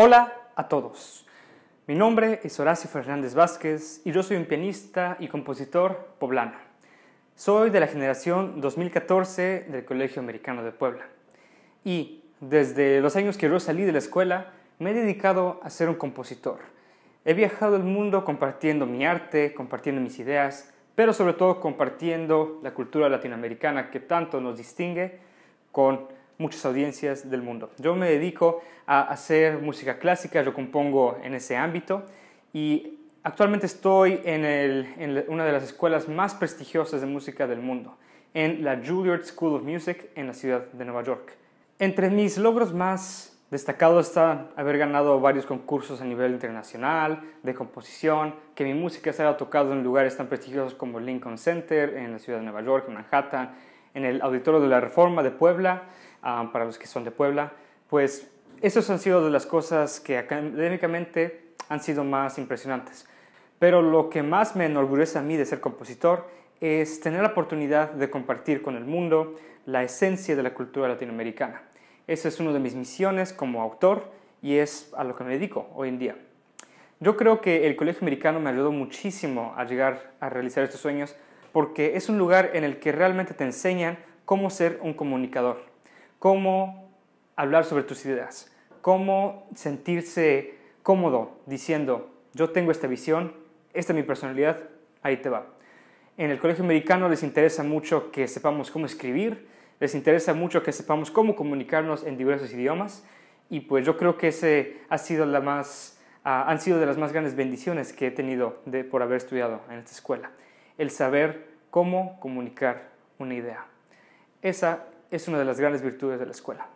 Hola a todos. Mi nombre es Horacio Fernández Vázquez y yo soy un pianista y compositor poblano. Soy de la generación 2014 del Colegio Americano de Puebla. Y desde los años que yo salí de la escuela, me he dedicado a ser un compositor. He viajado el mundo compartiendo mi arte, compartiendo mis ideas, pero sobre todo compartiendo la cultura latinoamericana que tanto nos distingue con muchas audiencias del mundo. Yo me dedico a hacer música clásica, yo compongo en ese ámbito y actualmente estoy en, una de las escuelas más prestigiosas de música del mundo, en la Juilliard School of Music en la ciudad de Nueva York. Entre mis logros más destacados está haber ganado varios concursos a nivel internacional de composición, que mi música se haya tocado en lugares tan prestigiosos como Lincoln Center en la ciudad de Nueva York, en Manhattan, en el Auditorio de la Reforma de Puebla, Ah, para los que son de Puebla, pues esas han sido de las cosas que académicamente han sido más impresionantes. Pero lo que más me enorgullece a mí de ser compositor es tener la oportunidad de compartir con el mundo la esencia de la cultura latinoamericana. Esa es una de mis misiones como autor y es a lo que me dedico hoy en día. Yo creo que el Colegio Americano me ayudó muchísimo a llegar a realizar estos sueños porque es un lugar en el que realmente te enseñan cómo ser un comunicador cómo hablar sobre tus ideas, cómo sentirse cómodo diciendo, yo tengo esta visión, esta es mi personalidad, ahí te va. En el colegio americano les interesa mucho que sepamos cómo escribir, les interesa mucho que sepamos cómo comunicarnos en diversos idiomas y pues yo creo que ese ha sido la más, ah, han sido de las más grandes bendiciones que he tenido por haber estudiado en esta escuela, el saber cómo comunicar una idea. Esa es una de las grandes virtudes de la escuela.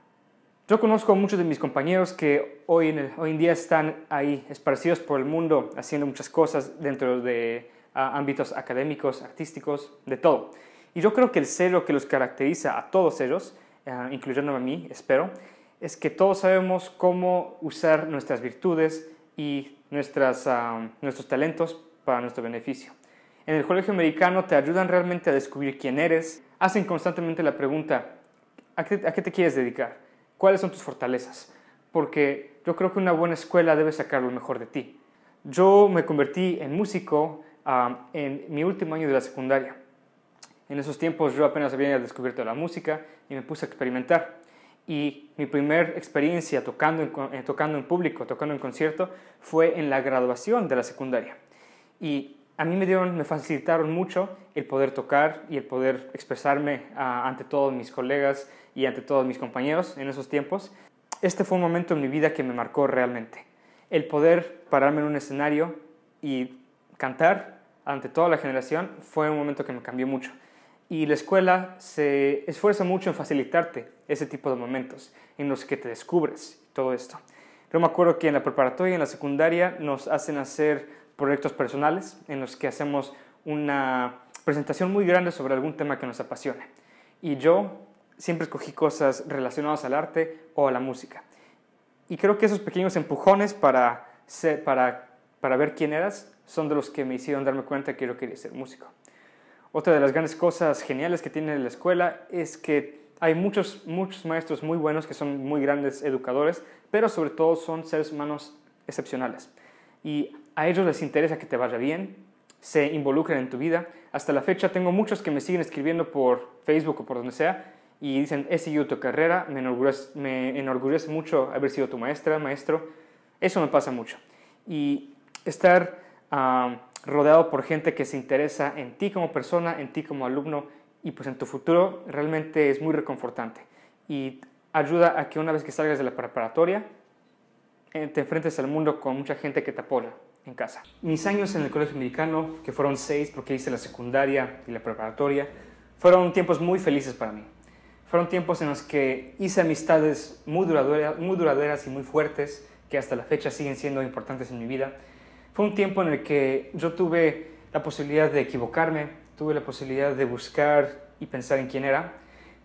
Yo conozco a muchos de mis compañeros que hoy en, hoy día están ahí, esparcidos por el mundo, haciendo muchas cosas dentro de ámbitos académicos, artísticos, de todo. Y yo creo que el celo que los caracteriza a todos ellos, eh, incluyendo a mí, espero, es que todos sabemos cómo usar nuestras virtudes y nuestras, ah, nuestros talentos para nuestro beneficio. En el colegio americano te ayudan realmente a descubrir quién eres, hacen constantemente la pregunta, ¿a qué, te quieres dedicar? ¿Cuáles son tus fortalezas? Porque yo creo que una buena escuela debe sacar lo mejor de ti. Yo me convertí en músico en mi último año de la secundaria. En esos tiempos yo apenas había descubierto la música y me puse a experimentar. Y mi primera experiencia tocando en, eh, tocando en público, tocando en concierto, fue en la graduación de la secundaria. Y a mí me, dieron, facilitaron mucho el poder tocar y el poder expresarme ah, ante todos mis colegas y ante todos mis compañeros en esos tiempos. Este fue un momento en mi vida que me marcó realmente. El poder pararme en un escenario y cantar ante toda la generación fue un momento que me cambió mucho. Y la escuela se esfuerza mucho en facilitarte ese tipo de momentos en los que te descubres todo esto. Yo me acuerdo que en la preparatoria y en la secundaria nos hacen hacer proyectos personales en los que hacemos una presentación muy grande sobre algún tema que nos apasiona. Y yo siempre escogí cosas relacionadas al arte o a la música. Y creo que esos pequeños empujones para, para, para ver quién eras son de los que me hicieron darme cuenta que yo quería ser músico. Otra de las grandes cosas geniales que tiene la escuela es que hay muchos, muchos maestros muy buenos que son muy grandes educadores, pero sobre todo son seres humanos excepcionales. Y a ellos les interesa que te vaya bien, se involucren en tu vida. Hasta la fecha tengo muchos que me siguen escribiendo por Facebook o por donde sea y dicen, he seguido tu carrera, me enorgullece, mucho haber sido tu maestra, maestro. Eso me pasa mucho. Y estar ah, rodeado por gente que se interesa en ti como persona, en ti como alumno y pues en tu futuro realmente es muy reconfortante. Y ayuda a que una vez que salgas de la preparatoria, eh, te enfrentes al mundo con mucha gente que te apoya en casa. Mis años en el colegio americano, que fueron seis porque hice la secundaria y la preparatoria, fueron tiempos muy felices para mí. Fueron tiempos en los que hice amistades muy duraderas, muy duraderas y muy fuertes, que hasta la fecha siguen siendo importantes en mi vida. Fue un tiempo en el que yo tuve la posibilidad de equivocarme, tuve la posibilidad de buscar y pensar en quién era,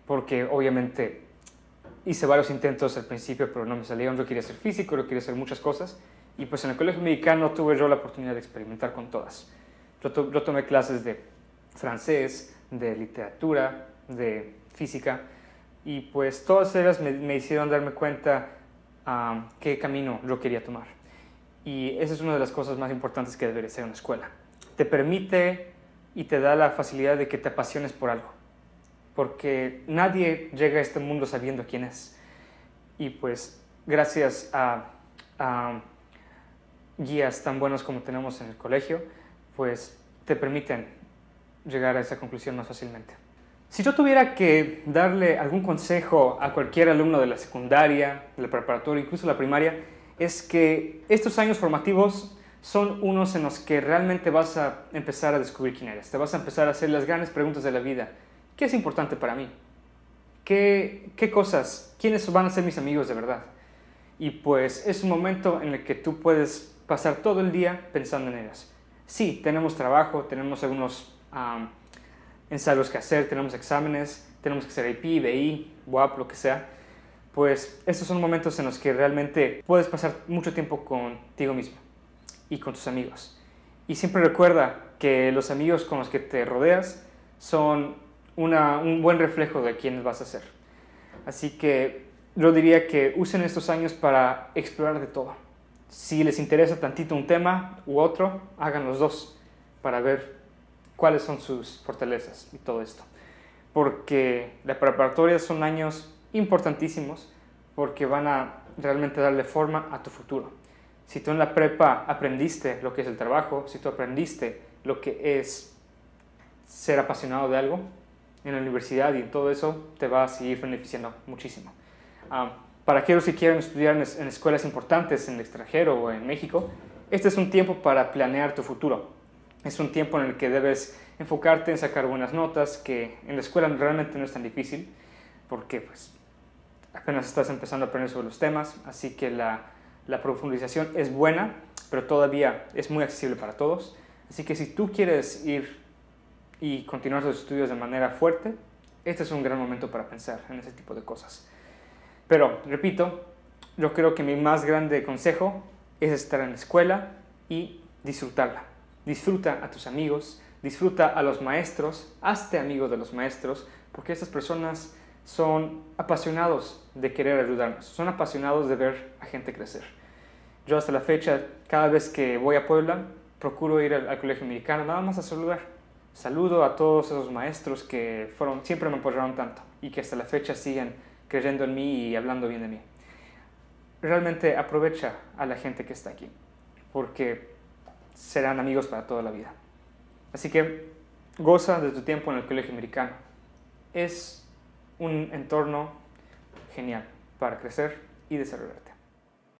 porque obviamente hice varios intentos al principio, pero no me salieron. Yo quería ser físico, yo quería hacer muchas cosas, y pues en el colegio mexicano tuve yo la oportunidad de experimentar con todas. Yo, tomé clases de francés, de literatura, de física, y pues todas ellas me, hicieron darme cuenta qué camino yo quería tomar. Y esa es una de las cosas más importantes que debería ser una escuela. Te permite y te da la facilidad de que te apasiones por algo, porque nadie llega a este mundo sabiendo quién es. Y pues gracias a guías tan buenos como tenemos en el colegio, pues te permiten llegar a esa conclusión más fácilmente. Si yo tuviera que darle algún consejo a cualquier alumno de la secundaria, de la preparatoria, incluso la primaria, es que estos años formativos son unos en los que realmente vas a empezar a descubrir quién eres, te vas a empezar a hacer las grandes preguntas de la vida. ¿Qué es importante para mí? ¿Qué, qué cosas? ¿Quiénes van a ser mis amigos de verdad? Y pues es un momento en el que tú puedes pasar todo el día pensando en ellas. Sí, tenemos trabajo, tenemos algunos ensayos que hacer, tenemos exámenes, tenemos que hacer IP, BI, WAP, lo que sea. Pues estos son momentos en los que realmente puedes pasar mucho tiempo contigo mismo y con tus amigos. Y siempre recuerda que los amigos con los que te rodeas son un buen reflejo de quién vas a ser. Así que yo diría que usen estos años para explorar de todo si les interesa tantito un tema u otro, hagan los dos para ver cuáles son sus fortalezas y todo esto. Porque las preparatorias son años importantísimos porque van a realmente darle forma a tu futuro. Si tú en la prepa aprendiste lo que es el trabajo, si tú aprendiste lo que es ser apasionado de algo en la universidad y en todo eso, te va a seguir beneficiando muchísimo. Ah, para aquellos que quieren estudiar en, escuelas importantes en el extranjero o en México, este es un tiempo para planear tu futuro. Es un tiempo en el que debes enfocarte en sacar buenas notas, que en la escuela realmente no es tan difícil, porque pues apenas estás empezando a aprender sobre los temas, así que la, la profundización es buena, pero todavía es muy accesible para todos. Así que si tú quieres ir y continuar tus estudios de manera fuerte, este es un gran momento para pensar en ese tipo de cosas. Pero, repito, yo creo que mi más grande consejo es estar en la escuela y disfrutarla. Disfruta a tus amigos, disfruta a los maestros, hazte amigo de los maestros, porque estas personas son apasionados de querer ayudarnos, son apasionados de ver a gente crecer. Yo hasta la fecha, cada vez que voy a Puebla, procuro ir al, Colegio Americano nada más a saludar. Saludo a todos esos maestros que fueron, siempre me apoyaron tanto y que hasta la fecha siguen creyendo en mí y hablando bien de mí. Realmente aprovecha a la gente que está aquí, porque serán amigos para toda la vida. Así que goza de tu tiempo en el colegio americano. Es un entorno genial para crecer y desarrollarte.